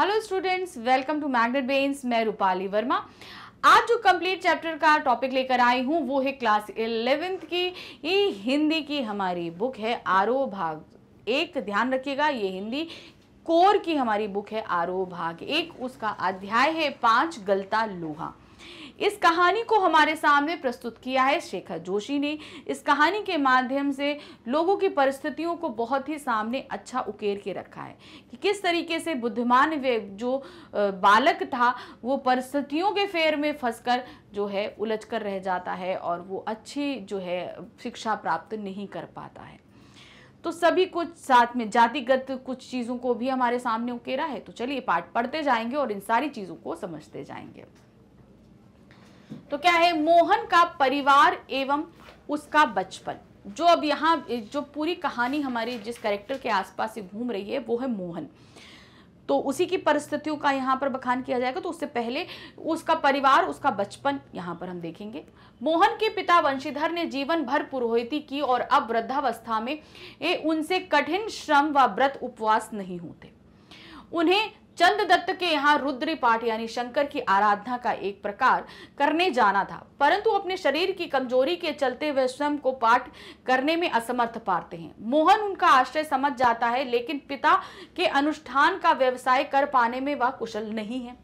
hello students welcome to magnet brains मैं रूपाली वर्मा आज जो कंप्लीट चैप्टर का टॉपिक लेकर आई हूँ वो है क्लास इलेवेंथ की ये हिंदी की हमारी बुक है आरो भाग एक ध्यान रखिएगा ये हिंदी कोर की हमारी बुक है आरो भाग एक उसका अध्याय है पांच गलता लोहा इस कहानी को हमारे सामने प्रस्तुत किया है शेखर जोशी ने इस कहानी के माध्यम से लोगों की परिस्थितियों को बहुत ही सामने अच्छा उकेर के रखा है कि किस तरीके से बुद्धिमान जो बालक था वो परिस्थितियों के फेर में फंसकर जो है उलझ कर रह जाता है और वो अच्छी जो है शिक्षा प्राप्त नहीं कर पाता है तो सभी कुछ साथ में जातिगत कुछ चीज़ों को भी हमारे सामने उकेरा है तो चलिए पाठ पढ़ते जाएंगे और इन सारी चीज़ों को समझते जाएंगे तो क्या है मोहन का परिवार एवं उसका बचपन जो अब यहाँ जो पूरी कहानी हमारी जिस कैरेक्टर के आसपास से घूम रही है वो है मोहन तो उसी की परिस्थितियों का यहाँ पर बखान किया जाएगा तो उससे पहले उसका परिवार उसका बचपन यहाँ पर हम देखेंगे मोहन के पिता वंशीधर ने जीवन भर पुरोहिती की और अब वृद्धावस्था में ए, उनसे कठिन श्रम व व्रत उपवास नहीं होते उन्हें चंद दत्त के यहाँ रुद्री पाठ यानी शंकर की आराधना का एक प्रकार करने जाना था परंतु अपने शरीर की कमजोरी के चलते वह स्वयं को पाठ करने में असमर्थ पाते हैं मोहन उनका आश्रय समझ जाता है लेकिन पिता के अनुष्ठान का व्यवसाय कर पाने में वह कुशल नहीं है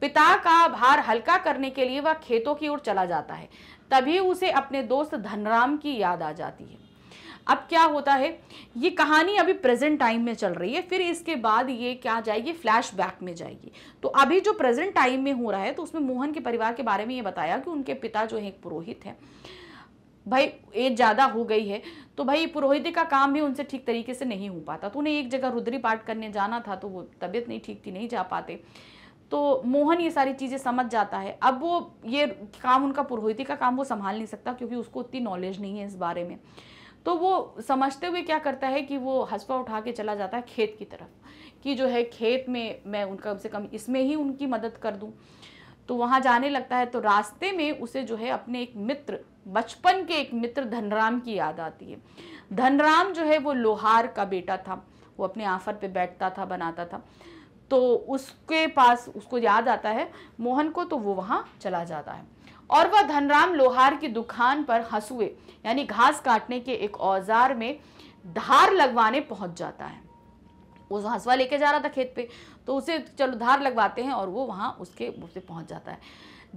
पिता का भार हल्का करने के लिए वह खेतों की ओर चला जाता है तभी उसे अपने दोस्त धनराम की याद आ जाती है अब क्या होता है ये कहानी अभी प्रेजेंट टाइम में चल रही है फिर इसके बाद ये क्या जाएगी फ्लैशबैक में जाएगी तो अभी जो प्रेजेंट टाइम में हो रहा है तो उसमें मोहन के परिवार के बारे में ये बताया कि उनके पिता जो है एक पुरोहित है भाई एज ज़्यादा हो गई है तो भाई पुरोहित का काम भी उनसे ठीक तरीके से नहीं हो पाता तो उन्हें एक जगह रुद्री पाठ करने जाना था तो वो तबीयत नहीं ठीक थी नहीं जा पाते तो मोहन ये सारी चीज़ें समझ जाता है अब वो ये काम उनका पुरोहित का काम वो संभाल नहीं सकता क्योंकि उसको उतनी नॉलेज नहीं है इस बारे में तो वो समझते हुए क्या करता है कि वो हसवा उठा के चला जाता है खेत की तरफ कि जो है खेत में मैं उनका कम से कम इसमें ही उनकी मदद कर दूँ तो वहाँ जाने लगता है तो रास्ते में उसे जो है अपने एक मित्र बचपन के एक मित्र धनराम की याद आती है धनराम जो है वो लोहार का बेटा था वो अपने आफर पे बैठता था बनाता था तो उसके पास उसको याद आता है मोहन को तो वो वहाँ चला जाता है और वह धनराम लोहार की दुकान पर हंसुए यानी घास काटने के एक औजार में धार लगवाने पहुंच जाता है वो हंसवा लेके जा रहा था खेत पे तो उसे चलो धार लगवाते हैं और वो वहाँ उसके उसे पहुंच जाता है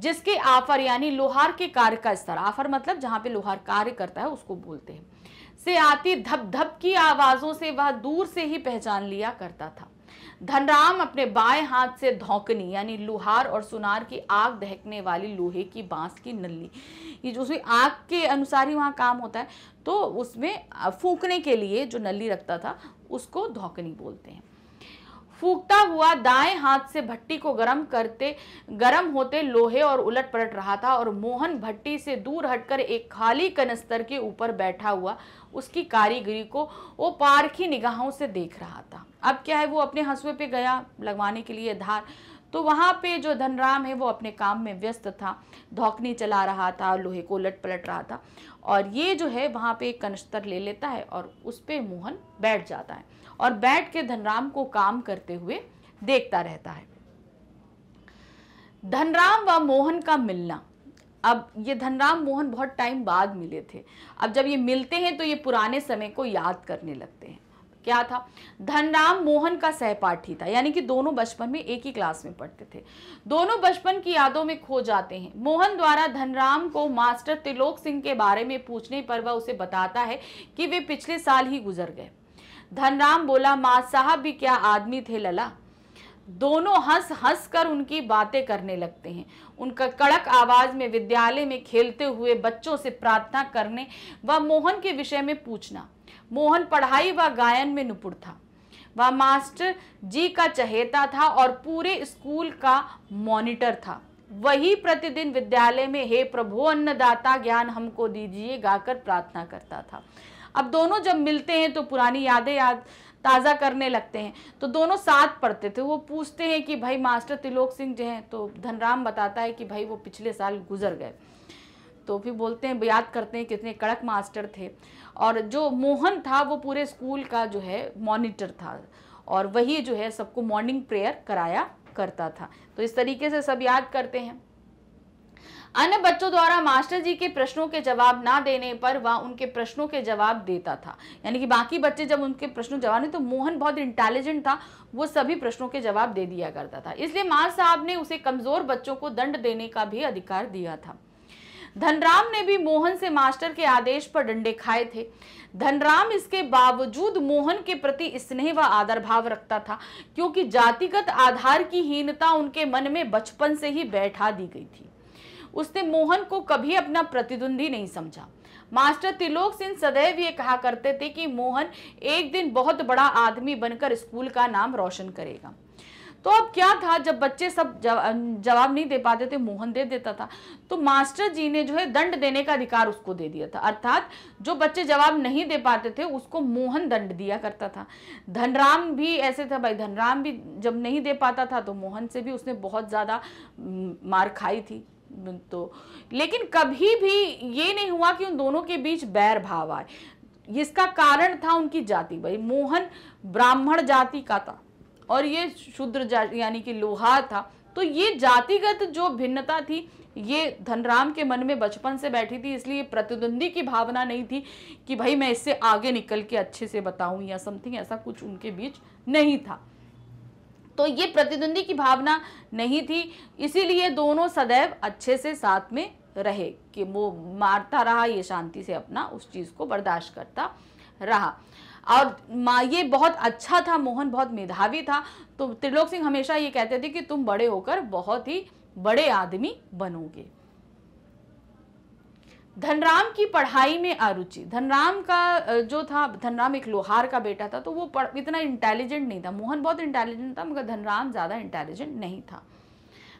जिसके आफर यानी लोहार के कार्य का स्तर आफर मतलब जहाँ पे लोहार कार्य करता है उसको बोलते हैं से आती धप धप की आवाज़ों से वह दूर से ही पहचान लिया करता था धनराम अपने बाएं हाथ से धोकनी यानी लुहार और सुनार की आग दहकने वाली लोहे की बांस की नली ये जो उसकी आग के अनुसार ही वहाँ काम होता है तो उसमें फूकने के लिए जो नली रखता था उसको धोकनी बोलते हैं फूकता हुआ दाएं हाथ से भट्टी को गर्म करते गर्म होते लोहे और उलट पलट रहा था और मोहन भट्टी से दूर हटकर एक खाली कनस्तर के ऊपर बैठा हुआ उसकी कारीगरी को वो पारखी निगाहों से देख रहा था अब क्या है वो अपने हंसुए पे गया लगवाने के लिए धार तो वहाँ पे जो धनराम है वो अपने काम में व्यस्त था धोखनी चला रहा था लोहे को लट पलट रहा था और ये जो है वहाँ पे एक कनस्तर ले लेता है और उस पर मोहन बैठ जाता है और बैठ के धनराम को काम करते हुए देखता रहता है धनराम व मोहन का मिलना अब ये धनराम मोहन बहुत टाइम बाद मिले थे अब जब ये मिलते हैं तो ये पुराने समय को याद करने लगते हैं क्या था धनराम मोहन का सहपाठी था यानी कि दोनों बचपन में एक ही क्लास में पढ़ते थे दोनों बचपन की यादों में खो जाते हैं मोहन द्वारा धनराम को मास्टर त्रिलोक सिंह के बारे में पूछने पर वह उसे बताता है कि वे पिछले साल ही गुजर गए धनराम बोला माँ साहब भी क्या आदमी थे लला दोनों हंस हंस कर उनकी बातें करने लगते हैं उनका कड़क आवाज़ में विद्यालय में खेलते हुए बच्चों से प्रार्थना करने व मोहन के विषय में पूछना मोहन पढ़ाई व गायन में निपुण था वह मास्टर जी का चहेता था और पूरे स्कूल का मॉनिटर था वही प्रतिदिन विद्यालय में हे प्रभु अन्नदाता ज्ञान हमको दीजिए गाकर प्रार्थना करता था अब दोनों जब मिलते हैं तो पुरानी यादें याद ताज़ा करने लगते हैं तो दोनों साथ पढ़ते थे वो पूछते हैं कि भाई मास्टर तिलोक सिंह जो हैं तो धनराम बताता है कि भाई वो पिछले साल गुजर गए तो भी बोलते हैं याद करते हैं कितने कड़क मास्टर थे और जो मोहन था वो पूरे स्कूल का जो है मॉनिटर था और वही जो है सबको मॉर्निंग प्रेयर कराया करता था तो इस तरीके से सब याद करते हैं अन्य बच्चों द्वारा मास्टर जी के प्रश्नों के जवाब ना देने पर वह उनके प्रश्नों के जवाब देता था यानी कि बाकी बच्चे जब उनके प्रश्नों जवाब नहीं तो मोहन बहुत इंटेलिजेंट था वो सभी प्रश्नों के जवाब दे दिया करता था इसलिए मां साहब ने उसे कमजोर बच्चों को दंड देने का भी अधिकार दिया था धनराम ने भी मोहन से मास्टर के आदेश पर डंडे खाए थे धनराम इसके बावजूद मोहन के प्रति स्नेह व आदर भाव रखता था क्योंकि जातिगत आधार की हीनता उनके मन में बचपन से ही बैठा दी गई थी उसने मोहन को कभी अपना प्रतिद्वंदी नहीं समझा मास्टर तिलोक सिंह सदैव ये कहा करते थे कि मोहन एक दिन बहुत बड़ा आदमी बनकर स्कूल का नाम रोशन करेगा तो अब क्या था जब बच्चे सब अं, जवाब नहीं दे पाते थे मोहन दे देता था तो मास्टर जी ने जो है दंड देने का अधिकार उसको दे दिया था अर्थात जो बच्चे जवाब नहीं दे पाते थे उसको मोहन दंड दिया करता था धनराम भी ऐसे था भाई धनराम भी जब नहीं दे पाता था तो मोहन से भी उसने बहुत ज़्यादा मार खाई थी तो लेकिन कभी भी ये नहीं हुआ कि उन दोनों के बीच बैर भाव आए इसका कारण था उनकी जाति भाई मोहन ब्राह्मण जाति का था और ये शूद्र यानी कि लोहार था तो ये जातिगत जो भिन्नता थी ये धनराम के मन में बचपन से बैठी थी इसलिए प्रतिद्वंदी की भावना नहीं थी कि भाई मैं इससे आगे निकल के अच्छे से बताऊं या समथिंग ऐसा कुछ उनके बीच नहीं था तो ये प्रतिद्वंदी की भावना नहीं थी इसीलिए दोनों सदैव अच्छे से साथ में रहे कि वो मारता रहा ये शांति से अपना उस चीज़ को बर्दाश्त करता रहा और ये बहुत अच्छा था मोहन बहुत मेधावी था तो त्रिलोक सिंह हमेशा ये कहते थे कि तुम बड़े होकर बहुत ही बड़े आदमी बनोगे धनराम की पढ़ाई में अरुचि धनराम का जो था धनराम एक लोहार का बेटा था तो वो इतना इंटेलिजेंट नहीं था मोहन बहुत इंटेलिजेंट था मगर धनराम ज़्यादा इंटेलिजेंट नहीं था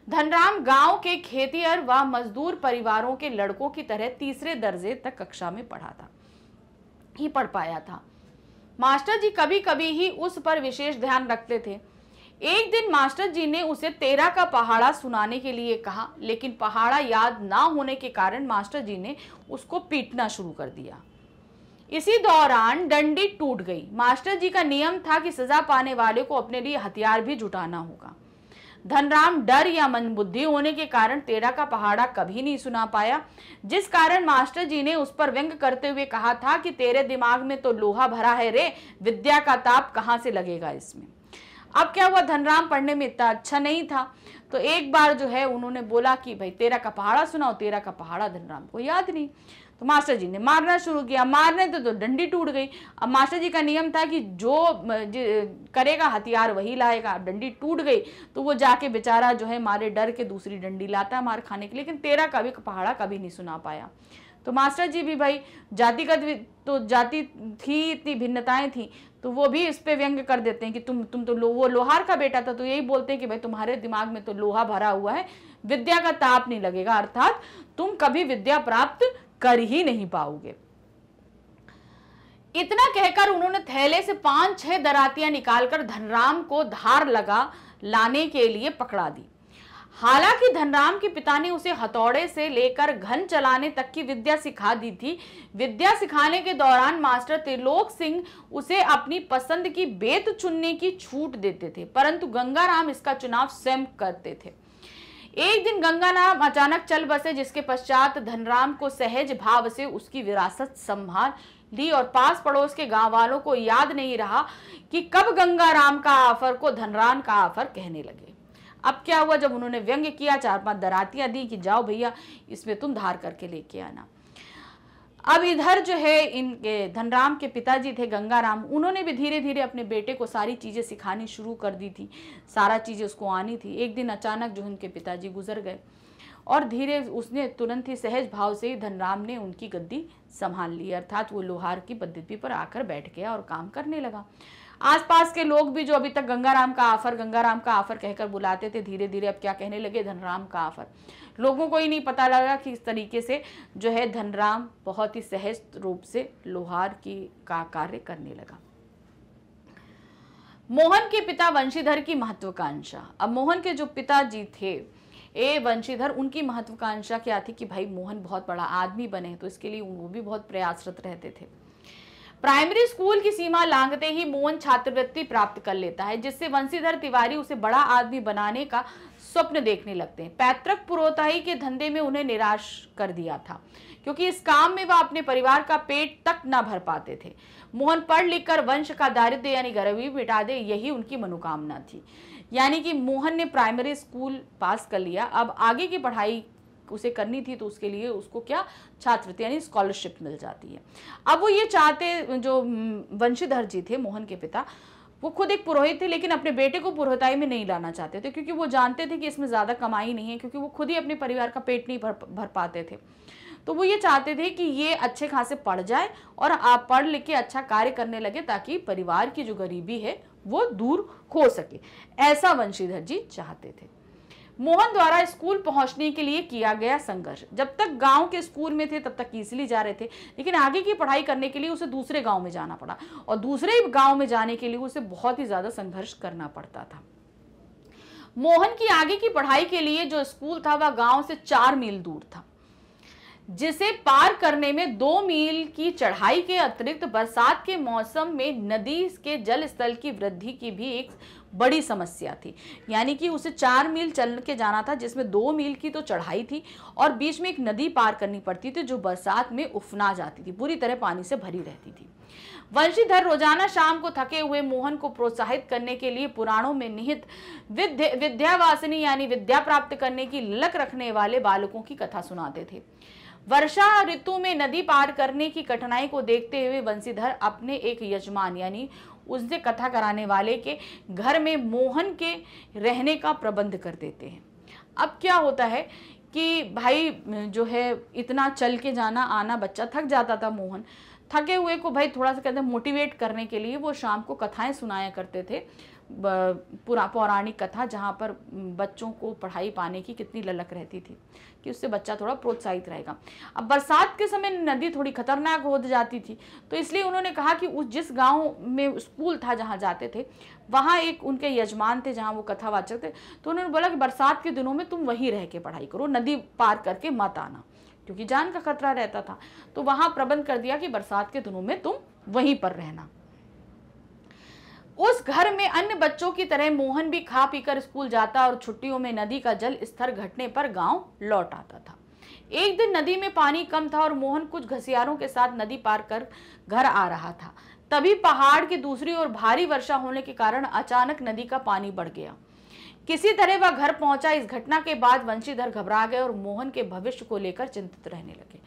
धनराम गांव के खेतीहर व मजदूर परिवारों के लड़कों की तरह तीसरे दर्जे तक कक्षा में पढ़ा था ही पढ़ पाया था मास्टर जी कभी कभी ही उस पर विशेष ध्यान रखते थे एक दिन मास्टर जी ने उसे तेरा का पहाड़ा सुनाने के लिए कहा लेकिन पहाड़ा याद ना होने के कारण मास्टर जी ने उसको पीटना शुरू कर दिया इसी दौरान डंडी टूट गई मास्टर जी का नियम था कि सजा पाने वाले को अपने लिए हथियार भी जुटाना होगा धनराम डर या मनबुद्धि होने के कारण तेरा का पहाड़ा कभी नहीं सुना पाया जिस कारण मास्टर जी ने उस पर व्यंग करते हुए कहा था कि तेरे दिमाग में तो लोहा भरा है रे विद्या का ताप कहाँ से लगेगा इसमें अब क्या हुआ धनराम पढ़ने में इतना अच्छा नहीं था तो एक बार जो है उन्होंने बोला कि भाई तेरा का पहाड़ा सुनाओ तेरा का पहाड़ा धनराम को याद नहीं तो मास्टर जी ने मारना शुरू किया मारने तो, तो डंडी टूट गई अब मास्टर जी का नियम था कि जो करेगा हथियार वही लाएगा अब डंडी टूट गई तो वो जाके बेचारा जो है मारे डर के दूसरी डंडी लाता है मार खाने के लिए लेकिन तेरा कभी पहाड़ा कभी नहीं सुना पाया तो मास्टर जी भी भाई जातिगत तो जाति थी इतनी भिन्नताएं थी तो वो भी इस पर व्यंग कर देते हैं कि तुम तुम तो लो वो लोहार का बेटा था तो यही बोलते हैं कि भाई तुम्हारे दिमाग में तो लोहा भरा हुआ है विद्या का ताप नहीं लगेगा अर्थात तुम कभी विद्या प्राप्त कर ही नहीं पाओगे इतना कहकर उन्होंने थैले से पांच छह दरातियां निकालकर धनराम को धार लगा लाने के लिए पकड़ा दी हालांकि धनराम के पिता ने उसे हथौड़े से लेकर घन चलाने तक की विद्या सिखा दी थी विद्या सिखाने के दौरान मास्टर त्रिलोक सिंह उसे अपनी पसंद की बेत चुनने की छूट देते थे परंतु गंगाराम इसका चुनाव स्वयं करते थे एक दिन गंगा नाम अचानक चल बसे जिसके पश्चात धनराम को सहज भाव से उसकी विरासत संभाल ली और पास पड़ोस के गांव वालों को याद नहीं रहा कि कब गंगाराम का आफर को धनराम का आफर कहने लगे अब क्या हुआ जब उन्होंने व्यंग्य किया चार पांच दरातियां दी कि जाओ भैया इसमें तुम धार करके लेके आना अब इधर जो है इनके धनराम के पिताजी थे गंगाराम उन्होंने भी धीरे धीरे अपने बेटे को सारी चीज़ें सिखानी शुरू कर दी थी सारा चीज़ें उसको आनी थी एक दिन अचानक जो उनके पिताजी गुजर गए और धीरे उसने तुरंत ही सहज भाव से ही धनराम ने उनकी गद्दी संभाल ली अर्थात वो लोहार की पद्धति पर आकर बैठ गया और काम करने लगा आसपास के लोग भी जो अभी तक गंगाराम का आफर गंगाराम का आफर कहकर बुलाते थे धीरे धीरे अब क्या कहने लगे धनराम का आफर लोगों को ही नहीं पता लगा कि इस तरीके से जो है धनराम बहुत ही सहज रूप से लोहार की का कार्य करने लगा मोहन के पिता वंशीधर की महत्वाकांक्षा अब मोहन के जो पिताजी थे ए वंशीधर उनकी महत्वाकांक्षा क्या थी कि भाई मोहन बहुत बड़ा आदमी बने तो इसके लिए वो भी बहुत प्रयासरत रहते थे प्राइमरी स्कूल की सीमा लांघते ही मोहन छात्रवृत्ति प्राप्त कर लेता है जिससे वंशीधर तिवारी उसे बड़ा आदमी बनाने का स्वप्न देखने लगते हैं पैतृक पुरोताई के धंधे में उन्हें निराश कर दिया था क्योंकि इस काम में वह अपने परिवार का पेट तक न भर पाते थे मोहन पढ़ लिख कर वंश का दारिद्र यानी गरीबी मिटा दे यही उनकी मनोकामना थी यानी कि मोहन ने प्राइमरी स्कूल पास कर लिया अब आगे की पढ़ाई उसे करनी थी तो उसके लिए उसको क्या छात्रवृत्ति यानी स्कॉलरशिप मिल जाती है अब वो ये चाहते जो वंशीधर जी थे मोहन के पिता वो खुद एक पुरोहित थे लेकिन अपने बेटे को पुरोहिताई में नहीं लाना चाहते थे क्योंकि वो जानते थे कि इसमें ज़्यादा कमाई नहीं है क्योंकि वो खुद ही अपने परिवार का पेट नहीं भर भर पाते थे तो वो ये चाहते थे कि ये अच्छे खासे पढ़ जाए और आप पढ़ लिख के अच्छा कार्य करने लगे ताकि परिवार की जो गरीबी है वो दूर हो सके ऐसा वंशीधर जी चाहते थे मोहन द्वारा स्कूल पहुंचने के लिए किया गया संघर्ष जब तक गांव के स्कूल में थे तब तक ईजिली जा रहे थे लेकिन आगे की पढ़ाई करने के लिए उसे दूसरे गांव में जाना पड़ा और दूसरे गांव में जाने के लिए उसे बहुत ही ज़्यादा संघर्ष करना पड़ता था मोहन की आगे की पढ़ाई के लिए जो स्कूल था वह गाँव से चार मील दूर था जिसे पार करने में दो मील की चढ़ाई के अतिरिक्त बरसात के मौसम में नदी के जल स्तर की वृद्धि की भी एक बड़ी समस्या थी यानी कि उसे चार मील चल के जाना था जिसमें दो मील की तो चढ़ाई थी और बीच में एक नदी पार करनी पड़ती थी जो बरसात में उफना जाती थी पूरी तरह पानी से भरी रहती थी वंशीधर रोजाना शाम को थके हुए मोहन को प्रोत्साहित करने के लिए पुराणों में निहित विद्य विद्यावासिनी यानी विद्या प्राप्त करने की ललक रखने वाले बालकों की कथा सुनाते थे वर्षा ऋतु में नदी पार करने की कठिनाई को देखते हुए वंशीधर अपने एक यजमान यानी उस दिन कथा कराने वाले के घर में मोहन के रहने का प्रबंध कर देते हैं अब क्या होता है कि भाई जो है इतना चल के जाना आना बच्चा थक जाता था मोहन थके हुए को भाई थोड़ा सा कहते हैं मोटिवेट करने के लिए वो शाम को कथाएं सुनाया करते थे पुरा पौराणिक कथा जहाँ पर बच्चों को पढ़ाई पाने की कितनी ललक रहती थी कि उससे बच्चा थोड़ा प्रोत्साहित रहेगा अब बरसात के समय नदी थोड़ी खतरनाक हो जाती थी तो इसलिए उन्होंने कहा कि उस जिस गांव में स्कूल था जहाँ जाते थे वहाँ एक उनके यजमान थे जहाँ वो कथावाचक थे तो उन्होंने बोला कि बरसात के दिनों में तुम वहीं रह के पढ़ाई करो नदी पार करके मत आना क्योंकि जान का खतरा रहता था तो वहाँ प्रबंध कर दिया कि बरसात के दिनों में तुम वहीं पर रहना उस घर में अन्य बच्चों की तरह मोहन भी खा पीकर स्कूल जाता और छुट्टियों में नदी का जल स्तर घटने पर गांव लौट आता था एक दिन नदी में पानी कम था और मोहन कुछ घसियारों के साथ नदी पार कर घर आ रहा था तभी पहाड़ की दूसरी ओर भारी वर्षा होने के कारण अचानक नदी का पानी बढ़ गया किसी तरह वह घर पहुंचा इस घटना के बाद वंशीधर घबरा गए और मोहन के भविष्य को लेकर चिंतित रहने लगे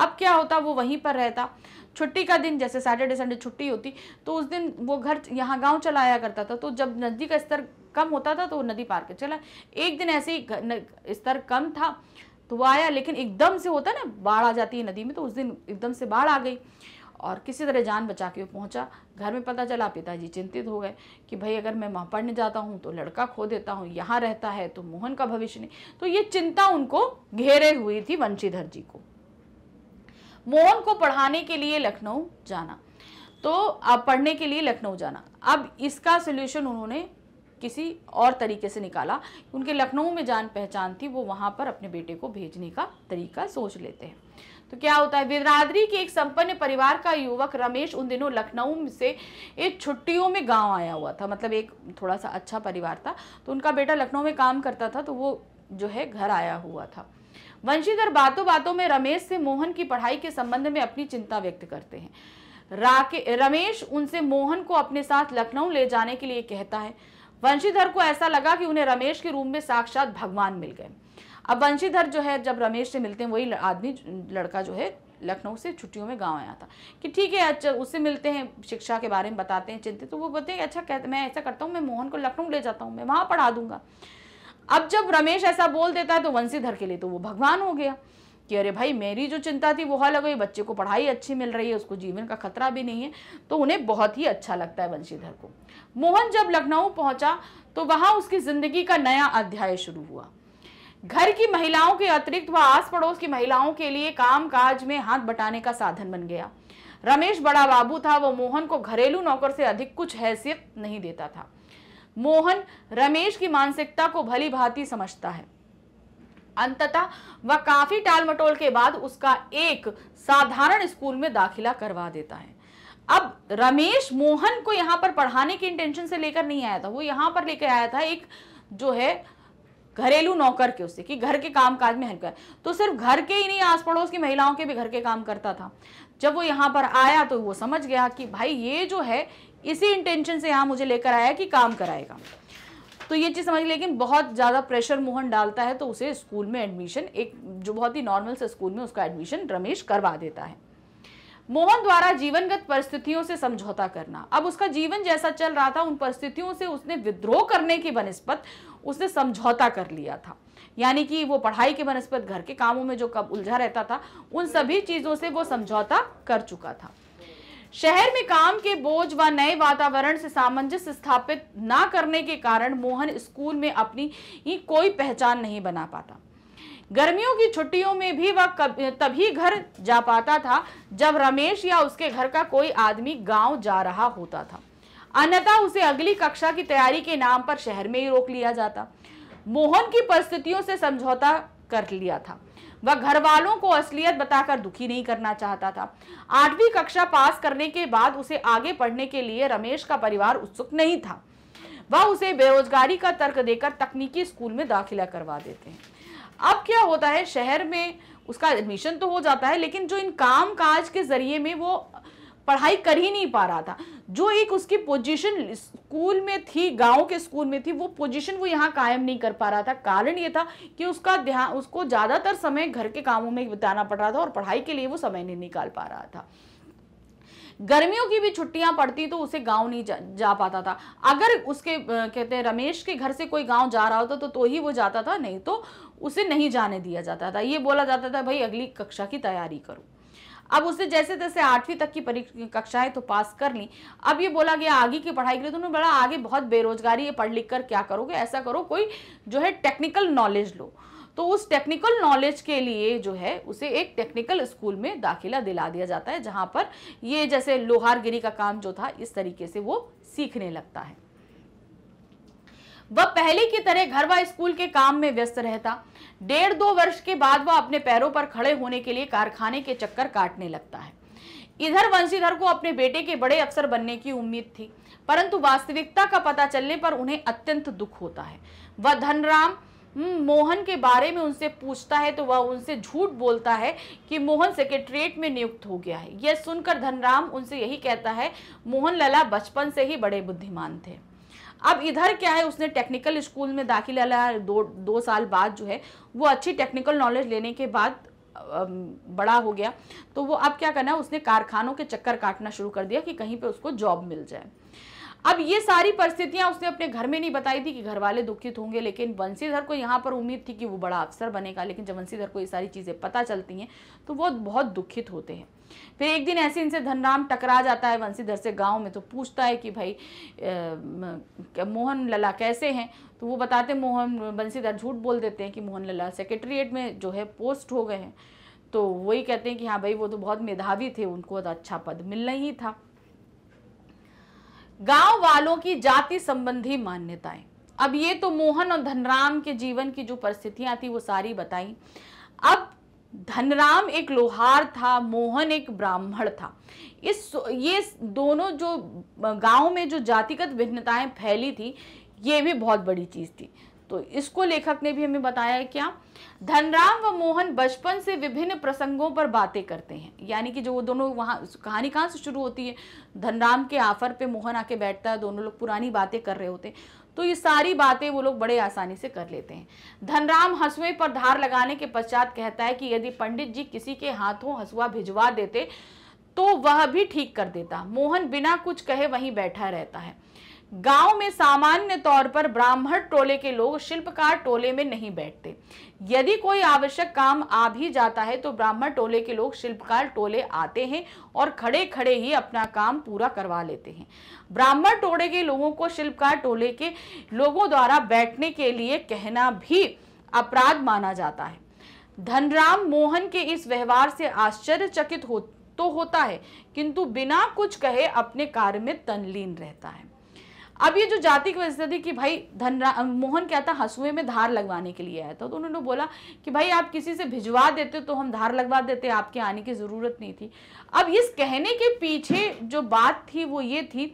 अब क्या होता वो वहीं पर रहता छुट्टी का दिन जैसे सैटरडे संडे छुट्टी होती तो उस दिन वो घर यहाँ गांव चलाया करता था तो जब नदी का स्तर कम होता था तो वो नदी पार कर चला एक दिन ऐसे ही स्तर कम था तो वो आया लेकिन एकदम से होता ना बाढ़ आ जाती है नदी में तो उस दिन एकदम से बाढ़ आ गई और किसी तरह जान बचा के वो पहुँचा घर में पता चला पिताजी चिंतित हो गए कि भाई अगर मैं वहाँ पढ़ने जाता हूँ तो लड़का खो देता हूँ यहाँ रहता है तो मोहन का भविष्य नहीं तो ये चिंता उनको घेरे हुई थी वंशीधर जी को मोहन को पढ़ाने के लिए लखनऊ जाना तो अब पढ़ने के लिए लखनऊ जाना अब इसका सोल्यूशन उन्होंने किसी और तरीके से निकाला उनके लखनऊ में जान पहचान थी वो वहाँ पर अपने बेटे को भेजने का तरीका सोच लेते हैं तो क्या होता है वेदराद्री के एक संपन्न परिवार का युवक रमेश उन दिनों लखनऊ से एक छुट्टियों में गांव आया हुआ था मतलब एक थोड़ा सा अच्छा परिवार था तो उनका बेटा लखनऊ में काम करता था तो वो जो है घर आया हुआ था वंशीधर बातों बातों में रमेश से मोहन की पढ़ाई के संबंध में अपनी चिंता व्यक्त करते हैं राके रमेश उनसे मोहन को अपने साथ लखनऊ ले जाने के लिए कहता है वंशीधर को ऐसा लगा कि उन्हें रमेश के रूम में साक्षात भगवान मिल गए अब वंशीधर जो है जब रमेश से मिलते हैं वही आदमी लड़का जो है लखनऊ से छुट्टियों में गांव आया था कि ठीक है अच्छा उससे मिलते हैं शिक्षा के बारे में बताते हैं चिंतित तो वो बोलते हैं अच्छा कहते मैं ऐसा करता हूँ मैं मोहन को लखनऊ ले जाता हूँ मैं वहाँ पढ़ा दूंगा अब जब रमेश ऐसा बोल देता है तो वंशीधर के लिए तो वो भगवान हो गया कि अरे भाई मेरी जो चिंता थी वो हल गई बच्चे को पढ़ाई अच्छी मिल रही है उसको जीवन का खतरा भी नहीं है तो उन्हें बहुत ही अच्छा लगता है वंशीधर को मोहन जब लखनऊ पहुंचा तो वहां उसकी जिंदगी का नया अध्याय शुरू हुआ घर की महिलाओं के अतिरिक्त वह आस पड़ोस की महिलाओं के लिए काम काज में हाथ बटाने का साधन बन गया रमेश बड़ा बाबू था वो मोहन को घरेलू नौकर से अधिक कुछ हैसियत नहीं देता था मोहन रमेश की मानसिकता को भली भांति समझता है अंततः वह काफी टालमटोल के बाद उसका एक साधारण स्कूल में दाखिला करवा देता है अब रमेश मोहन को यहाँ पर पढ़ाने की इंटेंशन से लेकर नहीं आया था वो यहाँ पर लेकर आया था एक जो है घरेलू नौकर के उससे कि घर के काम काज में हेल्प कर तो सिर्फ घर के ही नहीं आस पड़ोस की महिलाओं के भी घर के काम करता था जब वो यहां पर आया तो वो समझ गया कि भाई ये जो है इसी इंटेंशन से यहाँ मुझे लेकर आया कि काम कराएगा तो ये चीज़ समझ लेकिन बहुत ज़्यादा प्रेशर मोहन डालता है तो उसे स्कूल में एडमिशन एक जो बहुत ही नॉर्मल से स्कूल में उसका एडमिशन रमेश करवा देता है मोहन द्वारा जीवनगत परिस्थितियों से समझौता करना अब उसका जीवन जैसा चल रहा था उन परिस्थितियों से उसने विद्रोह करने की बनस्पत उसने समझौता कर लिया था यानी कि वो पढ़ाई के बनस्पत घर के कामों में जो कब उलझा रहता था उन सभी चीज़ों से वो समझौता कर चुका था शहर में काम के बोझ व वा नए वातावरण से सामंजस्य स्थापित ना करने के कारण मोहन स्कूल में अपनी ही कोई पहचान नहीं बना पाता गर्मियों की छुट्टियों में भी वह तभी घर जा पाता था जब रमेश या उसके घर का कोई आदमी गांव जा रहा होता था अन्यथा उसे अगली कक्षा की तैयारी के नाम पर शहर में ही रोक लिया जाता मोहन की परिस्थितियों से समझौता कर लिया था वह घर वालों को असलियत बताकर दुखी नहीं करना चाहता था आठवीं कक्षा पास करने के बाद उसे आगे पढ़ने के लिए रमेश का परिवार उत्सुक नहीं था वह उसे बेरोजगारी का तर्क देकर तकनीकी स्कूल में दाखिला करवा देते हैं अब क्या होता है शहर में उसका एडमिशन तो हो जाता है लेकिन जो इन काम काज के जरिए में वो पढ़ाई कर ही नहीं पा रहा था जो एक उसकी पोजीशन स्कूल में थी गांव के स्कूल में थी वो पोजीशन वो यहाँ कायम नहीं कर पा रहा था कारण ये था कि उसका ध्यान उसको ज़्यादातर समय घर के कामों में बिताना पड़ रहा था और पढ़ाई के लिए वो समय नहीं निकाल पा रहा था गर्मियों की भी छुट्टियां पड़ती तो उसे गांव नहीं जा, जा पाता था अगर उसके कहते हैं रमेश के घर से कोई गांव जा रहा होता तो तो ही वो जाता था नहीं तो उसे नहीं जाने दिया जाता था ये बोला जाता था भाई अगली कक्षा की तैयारी करो अब उसने जैसे तैसे आठवीं तक की कक्षाएं तो पास कर ली अब ये बोला गया आगे की पढ़ाई के लिए तो उन्होंने बड़ा आगे बहुत बेरोजगारी है पढ़ लिख कर क्या करोगे ऐसा करो कोई जो है टेक्निकल नॉलेज लो तो उस टेक्निकल नॉलेज के लिए जो है उसे एक टेक्निकल स्कूल में दाखिला दिला दिया जाता है जहाँ पर ये जैसे लोहारगिरी का काम जो था इस तरीके से वो सीखने लगता है वह पहले की तरह घर व स्कूल के काम में व्यस्त रहता डेढ़ दो वर्ष के बाद वह अपने पैरों पर खड़े होने के लिए कारखाने के चक्कर काटने लगता है इधर वंशीधर को अपने बेटे के बड़े अफसर बनने की उम्मीद थी परंतु वास्तविकता का पता चलने पर उन्हें अत्यंत दुख होता है वह धनराम हम्म, मोहन के बारे में उनसे पूछता है तो वह उनसे झूठ बोलता है कि मोहन सेक्रेटरीट में नियुक्त हो गया है यह सुनकर धनराम उनसे यही कहता है मोहन लला बचपन से ही बड़े बुद्धिमान थे अब इधर क्या है उसने टेक्निकल स्कूल में दाखिला लिया दो दो साल बाद जो है वो अच्छी टेक्निकल नॉलेज लेने के बाद बड़ा हो गया तो वो अब क्या करना है उसने कारखानों के चक्कर काटना शुरू कर दिया कि कहीं पे उसको जॉब मिल जाए अब ये सारी परिस्थितियां उसने अपने घर में नहीं बताई थी कि घर वाले दुखित होंगे लेकिन वंशीधर को यहाँ पर उम्मीद थी कि वो बड़ा अफसर बनेगा लेकिन जब वंशीधर को ये सारी चीज़ें पता चलती हैं तो वो बहुत दुखित होते हैं फिर एक दिन ऐसे इनसे धनराम टकरा जाता है वंशीधर से गांव में तो पूछता है कि भाई मोहन लला कैसे हैं तो वो बताते मोहन वंशीधर झूठ बोल देते हैं कि मोहन लला सेक्रेटरीट में जो है पोस्ट हो गए हैं तो वही कहते हैं कि हाँ भाई वो तो बहुत मेधावी थे उनको तो अच्छा पद मिलना ही था गांव वालों की जाति संबंधी मान्यताएं अब ये तो मोहन और धनराम के जीवन की जो परिस्थितियां थी वो सारी बताई अब धनराम एक लोहार था मोहन एक ब्राह्मण था इस ये दोनों जो गांव में जो जातिगत भिन्नताएं फैली थी ये भी बहुत बड़ी चीज़ थी तो इसको लेखक ने भी हमें बताया क्या धनराम व मोहन बचपन से विभिन्न प्रसंगों पर बातें करते हैं यानी कि जो वो दोनों वहाँ कहानी कहाँ से शुरू होती है धनराम के आफर पे मोहन आके बैठता है दोनों लोग पुरानी बातें कर रहे होते हैं तो ये सारी बातें वो लोग बड़े आसानी से कर लेते हैं धनराम हंसुए पर धार लगाने के पश्चात कहता है कि यदि पंडित जी किसी के हाथों हंसुआ भिजवा देते तो वह भी ठीक कर देता मोहन बिना कुछ कहे वहीं बैठा रहता है गांव में सामान्य तौर पर ब्राह्मण टोले के लोग शिल्पकार टोले में नहीं बैठते यदि कोई आवश्यक काम आ भी जाता है तो ब्राह्मण टोले के लोग शिल्पकार टोले आते हैं और खड़े खड़े ही अपना काम पूरा करवा लेते हैं ब्राह्मण टोले के लोगों को शिल्पकार टोले के लोगों द्वारा बैठने के लिए कहना भी अपराध माना जाता है धनराम मोहन के इस व्यवहार से आश्चर्यचकित हो तो होता है किंतु बिना कुछ कहे अपने कार्य में तनलीन रहता है अब ये जो जाति की वजह थी कि भाई धनरा मोहन क्या था हंसुए में धार लगवाने के लिए आया था तो उन्होंने बोला कि भाई आप किसी से भिजवा देते तो हम धार लगवा देते आपके आने की ज़रूरत नहीं थी अब इस कहने के पीछे जो बात थी वो ये थी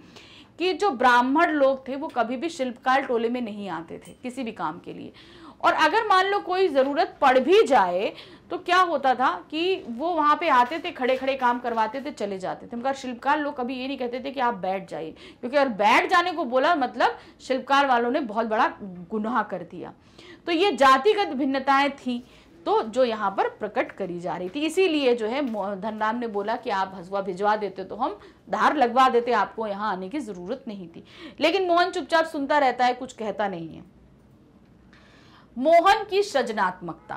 कि जो ब्राह्मण लोग थे वो कभी भी शिल्पकार टोले में नहीं आते थे किसी भी काम के लिए और अगर मान लो कोई ज़रूरत पड़ भी जाए तो क्या होता था कि वो वहाँ पे आते थे खड़े खड़े काम करवाते थे चले जाते थे मगर शिल्पकार लोग कभी ये नहीं कहते थे कि आप बैठ जाइए क्योंकि अगर बैठ जाने को बोला मतलब शिल्पकार वालों ने बहुत बड़ा गुनाह कर दिया तो ये जातिगत भिन्नताएं थी तो जो यहाँ पर प्रकट करी जा रही थी इसीलिए जो है धनराम ने बोला कि आप हसुआ भिजवा देते तो हम धार लगवा देते आपको यहाँ आने की ज़रूरत नहीं थी लेकिन मोहन चुपचाप सुनता रहता है कुछ कहता नहीं है मोहन की सृजनात्मकता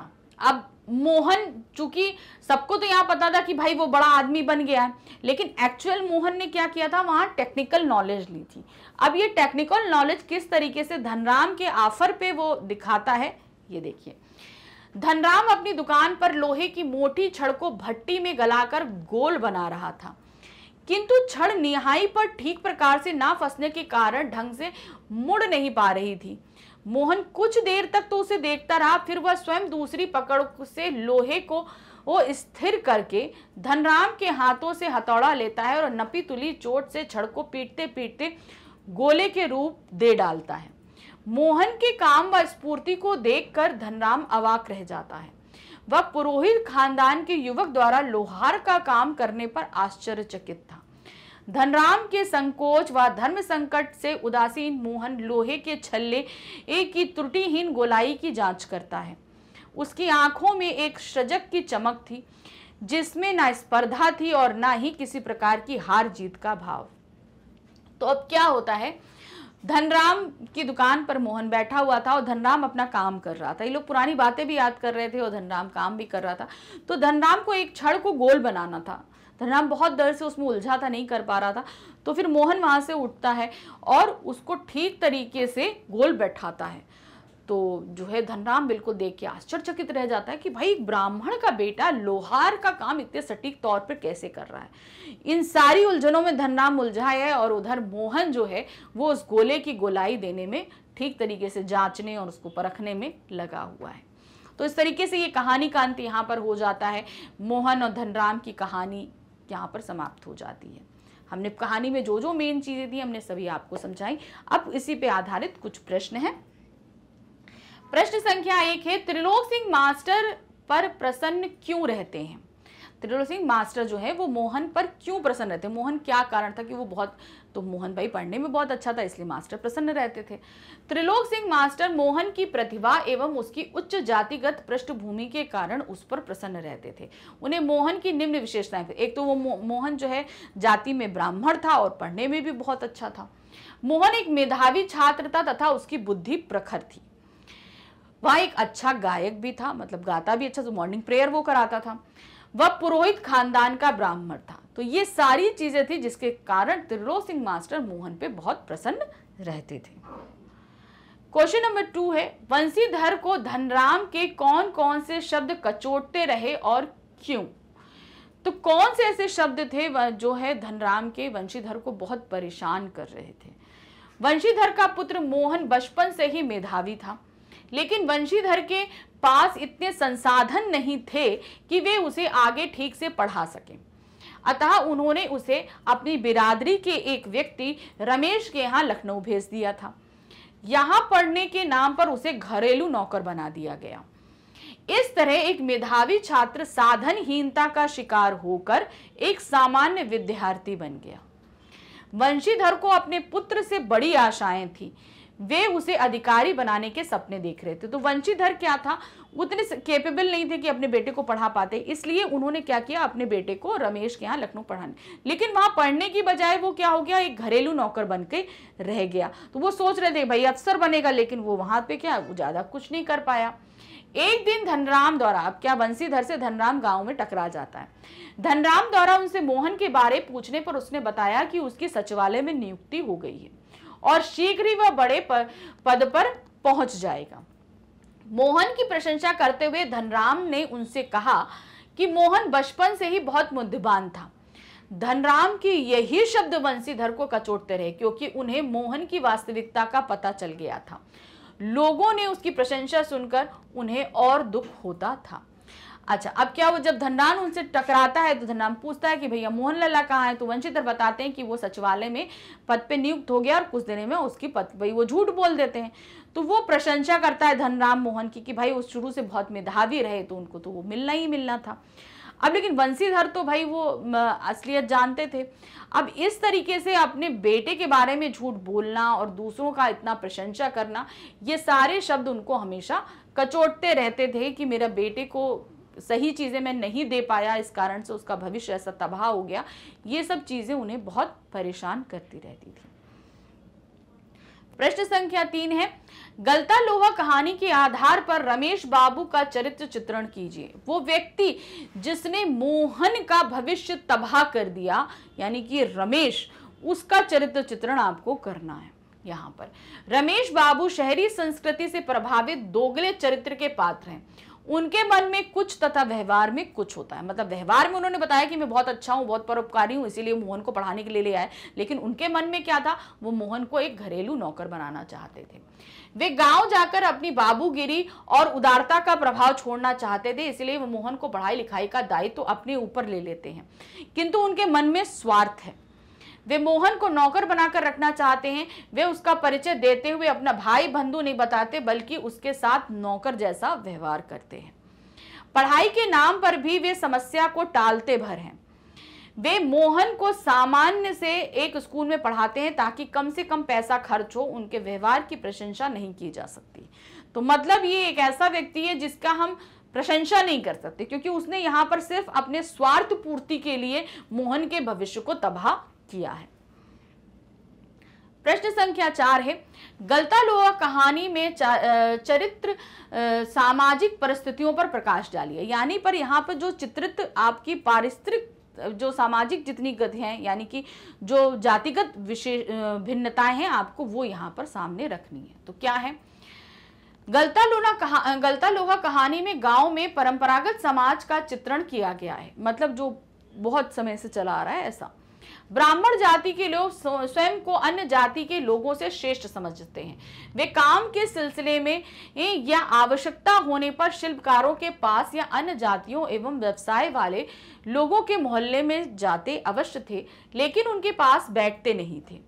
अब मोहन चूंकि सबको तो यहाँ पता था कि भाई वो बड़ा आदमी बन गया है लेकिन एक्चुअल मोहन ने क्या किया था वहां टेक्निकल नॉलेज ली थी अब ये टेक्निकल नॉलेज किस तरीके से धनराम के आफर पे वो दिखाता है ये देखिए धनराम अपनी दुकान पर लोहे की मोटी छड़ को भट्टी में गलाकर गोल बना रहा था किंतु छड़ निहाई पर ठीक प्रकार से ना फंसने के कारण ढंग से मुड़ नहीं पा रही थी मोहन कुछ देर तक तो उसे देखता रहा फिर वह स्वयं दूसरी पकड़ से लोहे को वो स्थिर करके धनराम के हाथों से हथौड़ा लेता है और नपी तुली चोट से छड़ को पीटते पीटते गोले के रूप दे डालता है मोहन के काम व स्फूर्ति को देखकर धनराम अवाक रह जाता है वह पुरोहित खानदान के युवक द्वारा लोहार का काम करने पर आश्चर्यचकित था धनराम के संकोच व धर्म संकट से उदासीन मोहन लोहे के छल्ले एक की त्रुटिहीन गोलाई की जांच करता है उसकी आंखों में एक सजग की चमक थी जिसमें ना स्पर्धा थी और ना ही किसी प्रकार की हार जीत का भाव तो अब क्या होता है धनराम की दुकान पर मोहन बैठा हुआ था और धनराम अपना काम कर रहा था ये लोग पुरानी बातें भी याद कर रहे थे और धनराम काम भी कर रहा था तो धनराम को एक छड़ को गोल बनाना था धनराम बहुत डर से उसमें उलझा था नहीं कर पा रहा था तो फिर मोहन वहां से उठता है और उसको ठीक तरीके से गोल बैठाता है तो जो है धनराम बिल्कुल देख के आश्चर्यचकित रह जाता है कि भाई ब्राह्मण का बेटा लोहार का काम इतने सटीक तौर पर कैसे कर रहा है इन सारी उलझनों में धनराम उलझा है और उधर मोहन जो है वो उस गोले की गोलाई देने में ठीक तरीके से जांचने और उसको परखने में लगा हुआ है तो इस तरीके से ये कहानी का अंत यहाँ पर हो जाता है मोहन और धनराम की कहानी यहाँ पर समाप्त हो जाती है हमने कहानी में जो जो मेन चीज़ें थी हमने सभी आपको समझाई अब इसी पे आधारित कुछ प्रश्न हैं प्रश्न संख्या एक है त्रिलोक सिंह मास्टर पर प्रसन्न क्यों रहते हैं त्रिलोक सिंह मास्टर जो है वो मोहन पर क्यों प्रसन्न रहते मोहन क्या कारण था कि वो बहुत तो मोहन भाई पढ़ने में बहुत अच्छा था इसलिए मास्टर प्रसन्न रहते थे त्रिलोक सिंह मास्टर मोहन की प्रतिभा एवं उसकी उच्च जातिगत पृष्ठभूमि के कारण उस पर प्रसन्न रहते थे उन्हें मोहन की निम्न विशेषताएं एक तो वो मोहन जो है जाति में ब्राह्मण था और पढ़ने में भी बहुत अच्छा था मोहन एक मेधावी छात्र था तथा उसकी बुद्धि प्रखर थी वह एक अच्छा गायक भी था मतलब गाता भी अच्छा तो मॉर्निंग प्रेयर वो कराता था वह पुरोहित खानदान का ब्राह्मण था तो ये सारी चीजें थी जिसके कारण त्रिलोक सिंह मास्टर मोहन पे बहुत प्रसन्न रहते थे क्वेश्चन नंबर टू है वंशीधर को धनराम के कौन कौन से शब्द कचोटते रहे और क्यों तो कौन से ऐसे शब्द थे जो है धनराम के वंशीधर को बहुत परेशान कर रहे थे वंशीधर का पुत्र मोहन बचपन से ही मेधावी था लेकिन वंशीधर के पास इतने संसाधन नहीं थे कि वे उसे आगे ठीक से पढ़ा सकें अतः उन्होंने उसे अपनी बिरादरी के एक व्यक्ति रमेश के यहाँ लखनऊ भेज दिया था यहाँ पढ़ने के नाम पर उसे घरेलू नौकर बना दिया गया इस तरह एक मेधावी छात्र साधनहीनता का शिकार होकर एक सामान्य विद्यार्थी बन गया वंशीधर को अपने पुत्र से बड़ी आशाएं थी वे उसे अधिकारी बनाने के सपने देख रहे थे तो वंशीधर क्या था उतने कैपेबल नहीं थे कि अपने बेटे को पढ़ा पाते इसलिए उन्होंने क्या किया अपने बेटे को रमेश के यहाँ लखनऊ पढ़ाने लेकिन वहाँ पढ़ने की बजाय वो क्या हो गया एक घरेलू नौकर बन के रह गया तो वो सोच रहे थे भाई अफसर बनेगा लेकिन वो वहाँ पे क्या ज़्यादा कुछ नहीं कर पाया एक दिन धनराम द्वारा अब क्या बंसीधर से धनराम गांव में टकरा जाता है धनराम द्वारा उनसे मोहन के बारे पूछने पर उसने बताया कि उसकी सचिवालय में नियुक्ति हो गई है और शीघ्र ही वह बड़े पद पर पहुंच जाएगा मोहन की प्रशंसा करते हुए धनराम ने उनसे कहा कि मोहन बचपन से ही बहुत मुद्दबान था धनराम की यही शब्द वंशीधर को कचोटते रहे क्योंकि उन्हें मोहन की वास्तविकता का पता चल गया था लोगों ने उसकी प्रशंसा सुनकर उन्हें और दुख होता था अच्छा अब क्या वो जब धनराम उनसे टकराता है तो धनराम पूछता है कि भैया मोहन लला कहाँ है तो वंशीधर बताते हैं कि वो सचिवालय में पद पे नियुक्त हो गया और कुछ दिनों में उसकी पद भाई वो झूठ बोल देते हैं तो वो प्रशंसा करता है धनराम मोहन की कि भाई वो शुरू से बहुत मेधावी रहे तो उनको तो वो मिलना ही मिलना था अब लेकिन वंशीधर तो भाई वो असलियत जानते थे अब इस तरीके से अपने बेटे के बारे में झूठ बोलना और दूसरों का इतना प्रशंसा करना ये सारे शब्द उनको हमेशा कचोटते रहते थे कि मेरा बेटे को सही चीज़ें मैं नहीं दे पाया इस कारण से उसका भविष्य ऐसा तबाह हो गया ये सब चीज़ें उन्हें बहुत परेशान करती रहती थी प्रश्न संख्या तीन है गलता लोहा कहानी के आधार पर रमेश बाबू का चरित्र चित्रण कीजिए वो व्यक्ति जिसने मोहन का भविष्य तबाह कर दिया यानी कि रमेश उसका चरित्र चित्रण आपको करना है यहाँ पर रमेश बाबू शहरी संस्कृति से प्रभावित दोगले चरित्र के पात्र हैं उनके मन में कुछ तथा व्यवहार में कुछ होता है मतलब व्यवहार में उन्होंने बताया कि मैं बहुत अच्छा हूँ बहुत परोपकारी हूँ इसीलिए मोहन को पढ़ाने के लिए ले आए लेकिन उनके मन में क्या था वो मोहन को एक घरेलू नौकर बनाना चाहते थे वे गांव जाकर अपनी बाबूगिरी और उदारता का प्रभाव छोड़ना चाहते थे इसलिए वो मोहन को पढ़ाई लिखाई का दायित्व तो अपने ऊपर ले लेते हैं किंतु उनके मन में स्वार्थ है वे मोहन को नौकर बनाकर रखना चाहते हैं वे उसका परिचय देते हुए अपना भाई बंधु नहीं बताते बल्कि उसके साथ नौकर जैसा व्यवहार करते हैं पढ़ाई के नाम पर भी वे समस्या को टालते भर हैं वे मोहन को सामान्य से एक स्कूल में पढ़ाते हैं ताकि कम से कम पैसा खर्च हो उनके व्यवहार की प्रशंसा नहीं की जा सकती तो मतलब ये एक ऐसा व्यक्ति है जिसका हम प्रशंसा नहीं कर सकते क्योंकि उसने यहाँ पर सिर्फ अपने स्वार्थ पूर्ति के लिए मोहन के भविष्य को तबाह किया है प्रश्न संख्या चार है गलता लोहा कहानी में चरित्र सामाजिक परिस्थितियों पर प्रकाश डालिए यानी पर यहाँ पर जो चित्रित आपकी पारिस्थितिक जो सामाजिक जितनी गति हैं यानी कि जो जातिगत विशेष भिन्नताएं हैं आपको वो यहाँ पर सामने रखनी है तो क्या है गलता लोना कहा गलता लोहा कहानी में गांव में परंपरागत समाज का चित्रण किया गया है मतलब जो बहुत समय से चला आ रहा है ऐसा ब्राह्मण जाति के लोग स्वयं को अन्य जाति के लोगों से श्रेष्ठ समझते हैं वे काम के सिलसिले में या आवश्यकता होने पर शिल्पकारों के पास या अन्य जातियों एवं व्यवसाय वाले लोगों के मोहल्ले में जाते अवश्य थे लेकिन उनके पास बैठते नहीं थे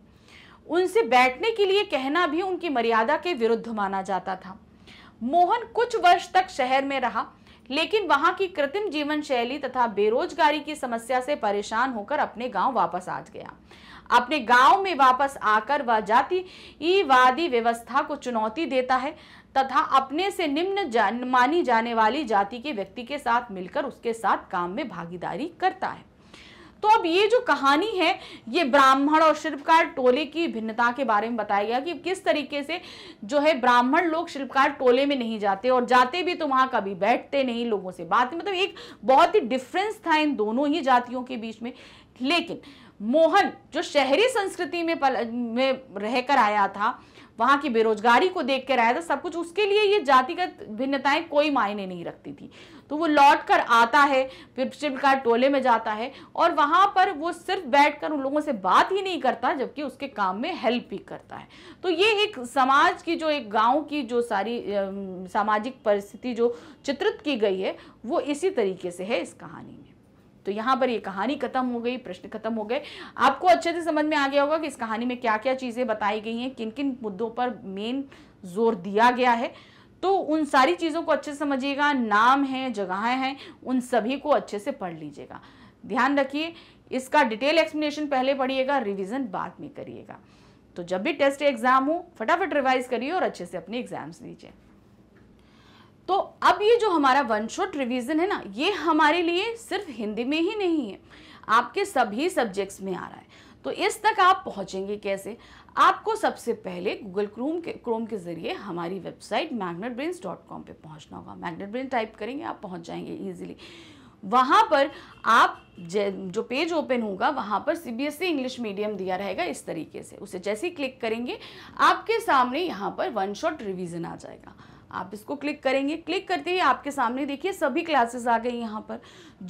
उनसे बैठने के लिए कहना भी उनकी मर्यादा के विरुद्ध माना जाता था मोहन कुछ वर्ष तक शहर में रहा लेकिन वहां की कृत्रिम जीवन शैली तथा बेरोजगारी की समस्या से परेशान होकर अपने गांव वापस आ गया अपने गांव में वापस आकर वह वा ईवादी व्यवस्था को चुनौती देता है तथा अपने से निम्न जान, मानी जाने वाली जाति के व्यक्ति के साथ मिलकर उसके साथ काम में भागीदारी करता है तो अब ये जो कहानी है ये ब्राह्मण और शिल्पकार टोले की भिन्नता के बारे में बताया गया कि किस तरीके से जो है ब्राह्मण लोग शिल्पकार टोले में नहीं जाते और जाते भी तो वहाँ कभी बैठते नहीं लोगों से बात मतलब एक बहुत ही डिफरेंस था इन दोनों ही जातियों के बीच में लेकिन मोहन जो शहरी संस्कृति में पल में रहकर आया था वहाँ की बेरोजगारी को देख कर आया था सब कुछ उसके लिए ये जातिगत भिन्नताएं कोई मायने नहीं रखती थी तो वो लौट कर आता है फिर चित्रकार टोले में जाता है और वहाँ पर वो सिर्फ बैठकर उन लोगों से बात ही नहीं करता जबकि उसके काम में हेल्प भी करता है तो ये एक समाज की जो एक गांव की जो सारी सामाजिक परिस्थिति जो चित्रित की गई है वो इसी तरीके से है इस कहानी में तो यहाँ पर ये कहानी खत्म हो गई प्रश्न खत्म हो गए आपको अच्छे से समझ में आ गया होगा कि इस कहानी में क्या क्या चीज़ें बताई गई हैं किन किन मुद्दों पर मेन जोर दिया गया है तो उन सारी चीज़ों को अच्छे से समझिएगा नाम है जगहें हैं उन सभी को अच्छे से पढ़ लीजिएगा ध्यान रखिए इसका डिटेल एक्सप्लेनेशन पहले पढ़िएगा रिविजन बाद में करिएगा तो जब भी टेस्ट एग्जाम हो फटाफट रिवाइज करिए और अच्छे से अपने एग्जाम्स दीजिए तो अब ये जो हमारा वन शॉट रिवीजन है ना ये हमारे लिए सिर्फ हिंदी में ही नहीं है आपके सभी सब्जेक्ट्स में आ रहा है तो इस तक आप पहुंचेंगे कैसे आपको सबसे पहले गूगल क्रोम के क्रोम के ज़रिए हमारी website magnet brains dot com पर पहुँचना होगा मैगनेट ब्रेन टाइप करेंगे आप पहुँच जाएंगे ईजिली वहाँ पर आप जो पेज ओपन होगा वहाँ पर C B S E English medium दिया रहेगा इस तरीके से उसे जैसे ही क्लिक करेंगे आपके सामने यहाँ पर वन शॉट रिविज़न आ जाएगा आप इसको क्लिक करेंगे क्लिक करते ही आपके सामने देखिए सभी क्लासेस आ गई यहाँ पर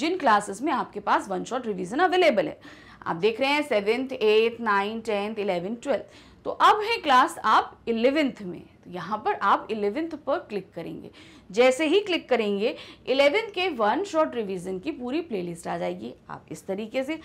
जिन क्लासेस में आपके पास वन शॉट रिविज़न अवेलेबल है आप देख रहे हैं seventh eighth ninth tenth eleventh twelfth तो अब है क्लास आप इलेवेंथ में तो यहाँ पर आप इलेवेंथ पर क्लिक करेंगे जैसे ही क्लिक करेंगे इलेवेंथ के वन शॉट रिवीजन की पूरी प्लेलिस्ट आ जाएगी आप इस तरीके से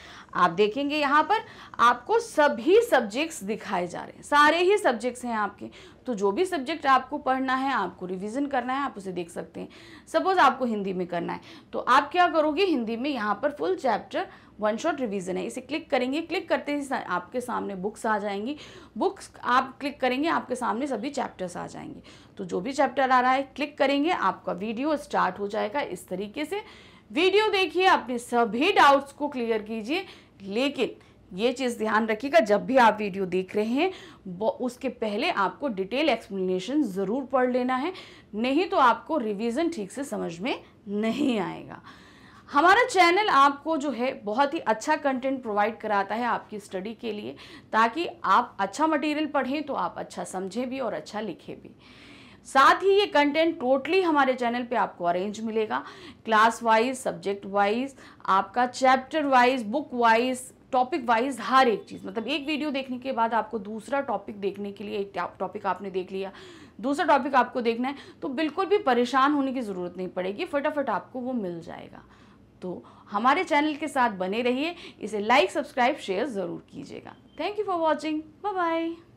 आप देखेंगे यहाँ पर आपको सभी सब्जेक्ट्स दिखाए जा रहे हैं सारे ही सब्जेक्ट्स हैं आपके तो जो भी सब्जेक्ट आपको पढ़ना है आपको रिवीजन करना है आप उसे देख सकते हैं सपोज़ आपको हिंदी में करना है तो आप क्या करोगे हिंदी में यहाँ पर full chapter one shot revision है इसे क्लिक करेंगे क्लिक करते ही आपके सामने बुक्स आ जाएंगी बुक्स आप क्लिक करेंगे आपके सामने सभी चैप्टर्स आ जाएंगे तो जो भी चैप्टर आ रहा है क्लिक करेंगे आपका वीडियो स्टार्ट हो जाएगा इस तरीके से वीडियो देखिए अपने सभी डाउट्स को क्लियर कीजिए लेकिन ये चीज़ ध्यान रखिएगा जब भी आप वीडियो देख रहे हैं उसके पहले आपको डिटेल एक्सप्लेनेशन ज़रूर पढ़ लेना है नहीं तो आपको रिवीजन ठीक से समझ में नहीं आएगा हमारा चैनल आपको जो है बहुत ही अच्छा कंटेंट प्रोवाइड कराता है आपकी स्टडी के लिए ताकि आप अच्छा मटेरियल पढ़ें तो आप अच्छा समझें भी और अच्छा लिखें भी साथ ही ये कंटेंट टोटली हमारे चैनल पे आपको अरेंज मिलेगा क्लास वाइज सब्जेक्ट वाइज आपका chapter wise book wise topic wise हर एक चीज़ मतलब एक वीडियो देखने के बाद आपको दूसरा टॉपिक देखने के लिए एक टॉपिक आपने देख लिया दूसरा टॉपिक आपको देखना है तो बिल्कुल भी परेशान होने की ज़रूरत नहीं पड़ेगी फटाफट आपको वो मिल जाएगा तो हमारे चैनल के साथ बने रहिए इसे लाइक सब्सक्राइब शेयर ज़रूर कीजिएगा thank you for watching bye